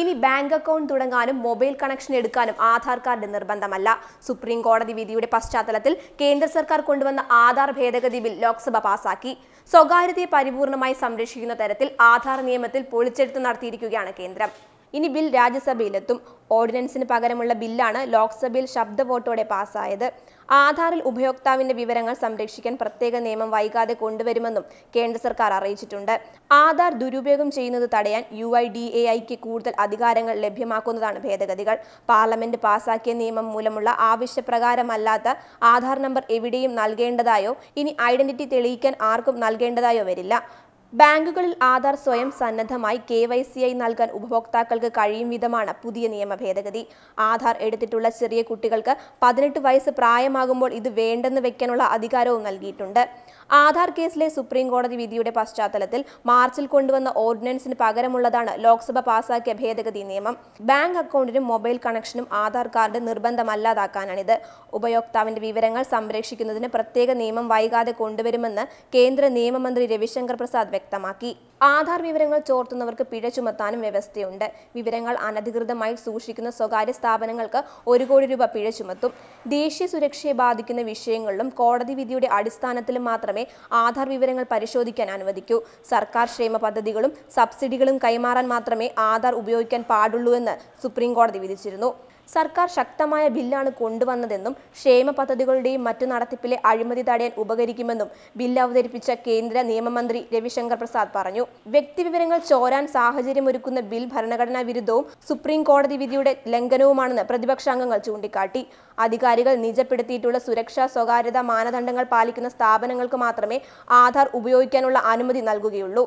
ഇനി bank account തുടങ്ങാനും mobile connection എടുക്കാനും ആധാർ കാർഡ് നിർബന്ധമല്ല സുപ്രീം കോടതി വിധിയുടെ പശ്ചാത്തലത്തിൽ കേന്ദ്ര സർക്കാർ കൊണ്ടുവന്ന ആധാർ ഭേദഗതി ബിൽ ലോക്സഭ പാസാക്കി സ്വകാര്യതയെ പരിപൂർണമായി സംരക്ഷിക്കുന്ന തരത്തിൽ ആധാർ നിയമത്തിൽ പൊളിച്ചെടുത്ത് നടത്തിയിരിക്കുകയാണ് കേന്ദ്രം ഇനി ബിൽ രാജ്യസഭയിലെത്തും ഓർഡിനൻസിന് പകരമുള്ള ബില്ലാണ് ലോക്സഭയിൽ ശബ്ദ വോട്ടോടെ പാസ്സായത് ആധാറിൽ ഉപയോക്താവിന്റെ വിവരങ്ങൾ സംരക്ഷിക്കാൻ പ്രത്യേക നിയമം വൈകാതെ കൊണ്ടുവരുമെന്നും കേന്ദ്ര സർക്കാർ അറിയിച്ചിട്ടുണ്ട് ആധാർ ദുരുപയോഗം ചെയ്യുന്നത് തടയാൻ യു ഐ ഡി എ ഐക്ക് കൂടുതൽ അധികാരങ്ങൾ ലഭ്യമാക്കുന്നതാണ് ഭേദഗതികൾ പാർലമെന്റ് പാസാക്കിയ നിയമം മൂലമുള്ള ആവശ്യപ്രകാരമല്ലാത്ത ആധാർ നമ്പർ എവിടെയും നൽകേണ്ടതായോ ഇനി ഐഡന്റിറ്റി തെളിയിക്കാൻ ആർക്കും നൽകേണ്ടതായോ വരില്ല ബാങ്കുകളിൽ ആധാർ സ്വയം സന്നദ്ധമായി കെ വൈ സി ഐ നൽകാൻ ഉപഭോക്താക്കൾക്ക് കഴിയും വിധമാണ് പുതിയ നിയമ ഭേദഗതി ആധാർ എടുത്തിട്ടുള്ള ചെറിയ കുട്ടികൾക്ക് പതിനെട്ട് വയസ്സ് പ്രായമാകുമ്പോൾ ഇത് വേണ്ടെന്ന് വെക്കാനുള്ള അധികാരവും നൽകിയിട്ടുണ്ട് ആധാർ കേസിലെ സുപ്രീം കോടതി വിധിയുടെ പശ്ചാത്തലത്തിൽ മാർച്ചിൽ കൊണ്ടുവന്ന ഓർഡിനൻസിന് പകരമുള്ളതാണ് ലോക്സഭ പാസാക്കിയ ഭേദഗതി നിയമം ബാങ്ക് അക്കൗണ്ടിനും മൊബൈൽ കണക്ഷനും ആധാർ കാർഡ് നിർബന്ധമല്ലാതാക്കാനാണിത് ഉപയോക്താവിന്റെ വിവരങ്ങൾ സംരക്ഷിക്കുന്നതിന് പ്രത്യേക നിയമം വൈകാതെ കൊണ്ടുവരുമെന്ന് കേന്ദ്ര നിയമമന്ത്രി രവിശങ്കർ പ്രസാദ് വ്യക്തമാക്കി ആധാർ വിവരങ്ങൾ ചോർത്തുന്നവർക്ക് പിഴ ചുമത്താനും വ്യവസ്ഥയുണ്ട് വിവരങ്ങൾ അനധികൃതമായി സൂക്ഷിക്കുന്ന സ്വകാര്യ സ്ഥാപനങ്ങൾക്ക് ഒരു കോടി രൂപ പിഴ ചുമത്തും ദേശീയ സുരക്ഷയെ ബാധിക്കുന്ന വിഷയങ്ങളിലും കോടതി വിധിയുടെ അടിസ്ഥാനത്തിലും മാത്രമേ ആധാർ വിവരങ്ങൾ പരിശോധിക്കാൻ അനുവദിക്കൂ സർക്കാർ ക്ഷേമ പദ്ധതികളും സബ്സിഡികളും കൈമാറാൻ മാത്രമേ ആധാർ ഉപയോഗിക്കാൻ പാടുള്ളൂ എന്ന് സുപ്രീം കോടതി വിധിച്ചിരുന്നു സർക്കാർ ശക്തമായ ബില്ലാണ് കൊണ്ടുവന്നതെന്നും ക്ഷേമ പദ്ധതികളുടെയും മറ്റു നടത്തിപ്പിലെ അഴിമതി തടയാൻ ഉപകരിക്കുമെന്നും ബില്ല് അവതരിപ്പിച്ച കേന്ദ്ര നിയമമന്ത്രി രവിശങ്കർ പ്രസാദ് പറഞ്ഞു വ്യക്തിവിവരങ്ങൾ ചോരാൻ സാഹചര്യമൊരുക്കുന്ന ബിൽ ഭരണഘടനാ വിരുദ്ധവും സുപ്രീം കോടതി വിധിയുടെ ലംഘനവുമാണെന്ന് പ്രതിപക്ഷാംഗങ്ങൾ ചൂണ്ടിക്കാട്ടി അധികാരികൾ നിജപ്പെടുത്തിയിട്ടുള്ള സുരക്ഷാ സ്വകാര്യത മാനദണ്ഡങ്ങൾ പാലിക്കുന്ന സ്ഥാപനങ്ങൾക്ക് മാത്രമേ ആധാർ ഉപയോഗിക്കാനുള്ള അനുമതി നൽകുകയുള്ളൂ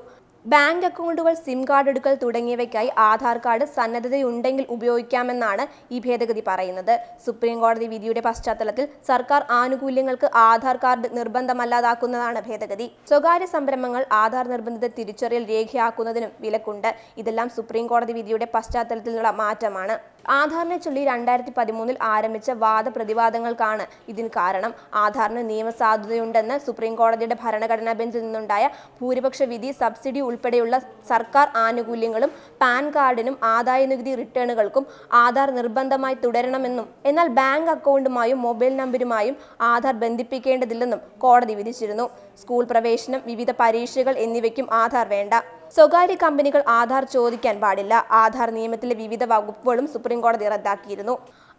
ബാങ്ക് അക്കൗണ്ടുകൾ സിം കാർഡ് എടുക്കൽ തുടങ്ങിയവയ്ക്കായി ആധാർ കാർഡ് സന്നദ്ധതയുണ്ടെങ്കിൽ ഉപയോഗിക്കാമെന്നാണ് ഈ ഭേദഗതി പറയുന്നത് സുപ്രീം കോടതി വിധിയുടെ പശ്ചാത്തലത്തിൽ സർക്കാർ ആനുകൂല്യങ്ങൾക്ക് ആധാർ കാർഡ് നിർബന്ധമല്ലാതാക്കുന്നതാണ് ഭേദഗതി സ്വകാര്യ സംരംഭങ്ങൾ ആധാർ നിർബന്ധിത തിരിച്ചറിയൽ രേഖയാക്കുന്നതിനും വിലക്കുണ്ട് ഇതെല്ലാം സുപ്രീം കോടതി വിധിയുടെ പശ്ചാത്തലത്തിലുള്ള മാറ്റമാണ് ആധാറിനെ ചൊല്ലി രണ്ടായിരത്തി പതിമൂന്നിൽ ആരംഭിച്ച വാദപ്രതിവാദങ്ങൾക്കാണ് ഇതിന് കാരണം ആധാറിന് നിയമസാധുതയുണ്ടെന്ന് സുപ്രീം കോടതിയുടെ ഭരണഘടനാ ബെഞ്ചിൽ നിന്നുണ്ടായ ഭൂരിപക്ഷ വിധി സബ്സിഡി ഉൾപ്പെടെയുള്ള സർക്കാർ ആനുകൂല്യങ്ങളും പാൻ കാർഡിനും ആദായ നികുതി റിട്ടേണുകൾക്കും ആധാർ നിർബന്ധമായി തുടരണമെന്നും എന്നാൽ ബാങ്ക് അക്കൗണ്ടുമായും മൊബൈൽ നമ്പരുമായും ആധാർ ബന്ധിപ്പിക്കേണ്ടതില്ലെന്നും കോടതി വിധിച്ചിരുന്നു സ്കൂൾ പ്രവേശനം വിവിധ പരീക്ഷകൾ എന്നിവയ്ക്കും ആധാർ വേണ്ട സ്വകാര്യ കമ്പനികൾ ആധാർ ചോദിക്കാൻ പാടില്ല ആധാർ നിയമത്തിലെ വിവിധ വകുപ്പുകളും സുപ്രീംകോടതി റദ്ദാക്കിയിരുന്നു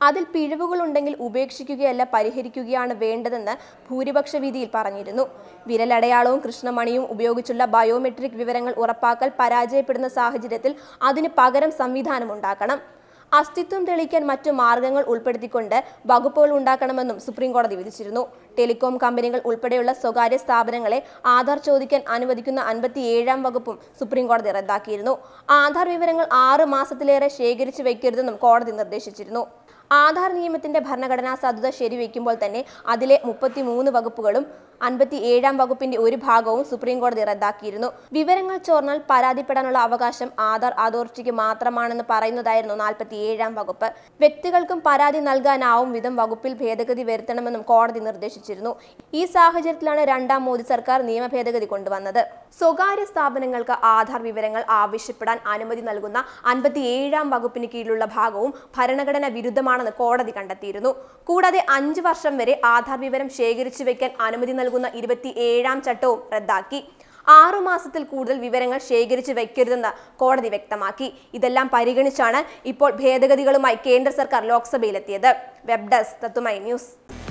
അതിൽ പിഴവുകളുണ്ടെങ്കിൽ ഉപേക്ഷിക്കുകയല്ല പരിഹരിക്കുകയാണ് വേണ്ടതെന്ന് ഭൂരിപക്ഷ വിധിയിൽ പറഞ്ഞിരുന്നു വിരലടയാളവും കൃഷ്ണമണിയും ഉപയോഗിച്ചുള്ള ബയോമെട്രിക് വിവരങ്ങൾ ഉറപ്പാക്കൽ പരാജയപ്പെടുന്ന സാഹചര്യത്തിൽ അതിന് പകരം സംവിധാനം ഉണ്ടാക്കണം അസ്തിത്വം തെളിയിക്കാൻ മറ്റു മാർഗങ്ങൾ ഉൾപ്പെടുത്തിക്കൊണ്ട് വകുപ്പുകൾ ഉണ്ടാക്കണമെന്നും സുപ്രീംകോടതി വിധിച്ചിരുന്നു ടെലികോം കമ്പനികൾ ഉൾപ്പെടെയുള്ള സ്വകാര്യ സ്ഥാപനങ്ങളെ ആധാർ ചോദിക്കാൻ അനുവദിക്കുന്ന അൻപത്തിയേഴാം വകുപ്പും സുപ്രീം കോടതി റദ്ദാക്കിയിരുന്നു ആധാർ വിവരങ്ങൾ ആറ് മാസത്തിലേറെ ശേഖരിച്ചു വയ്ക്കരുതെന്നും കോടതി നിർദ്ദേശിച്ചിരുന്നു ആധാർ നിയമത്തിന്റെ ഭരണഘടനാ സാധുത ശരിവെക്കുമ്പോൾ തന്നെ അതിലെ മുപ്പത്തിമൂന്ന് വകുപ്പുകളും അൻപത്തി ഏഴാം വകുപ്പിന്റെ ഒരു ഭാഗവും സുപ്രീം കോടതി റദ്ദാക്കിയിരുന്നു വിവരങ്ങൾ ചോർന്നാൽ പരാതിപ്പെടാനുള്ള അവകാശം ആധാർ അതോറിറ്റിക്ക് മാത്രമാണെന്ന് പറയുന്നതായിരുന്നു നാൽപ്പത്തി ഏഴാം വകുപ്പ് വ്യക്തികൾക്കും പരാതി നൽകാനാവും വിധം വകുപ്പിൽ ഭേദഗതി വരുത്തണമെന്നും കോടതി നിർദ്ദേശിച്ചു ആവശ്യപ്പെട്ടിരുന്നു ഈ സാഹചര്യത്തിലാണ് രണ്ടാം മോദി സർക്കാർ നിയമ ഭേദഗതി കൊണ്ടുവന്നത് സ്വകാര്യ സ്ഥാപനങ്ങൾക്ക് ആധാർ വിവരങ്ങൾ ആവശ്യപ്പെടാൻ അനുമതി നൽകുന്ന അൻപത്തിയേഴാം വകുപ്പിന് കീഴിലുള്ള ഭാഗവും ഭരണഘടന വിരുദ്ധമാണെന്ന് കോടതി കണ്ടെത്തിയിരുന്നു കൂടാതെ അഞ്ച് വർഷം വരെ ആധാർ വിവരം ശേഖരിച്ചു വയ്ക്കാൻ അനുമതി നൽകുന്ന ഇരുപത്തിയേഴാം ചട്ടവും റദ്ദാക്കി ആറുമാസത്തിൽ മാസത്തിൽ കൂടുതൽ വിവരങ്ങൾ ശേഖരിച്ചു വയ്ക്കരുതെന്ന് കോടതി വ്യക്തമാക്കി ഇതെല്ലാം പരിഗണിച്ചാണ് ഇപ്പോൾ ഭേദഗതികളുമായി കേന്ദ്ര സർക്കാർ ലോക്സഭയിലെത്തിയത് വെബ് ഡെസ്ക് തത്തുമൈ ന്യൂസ്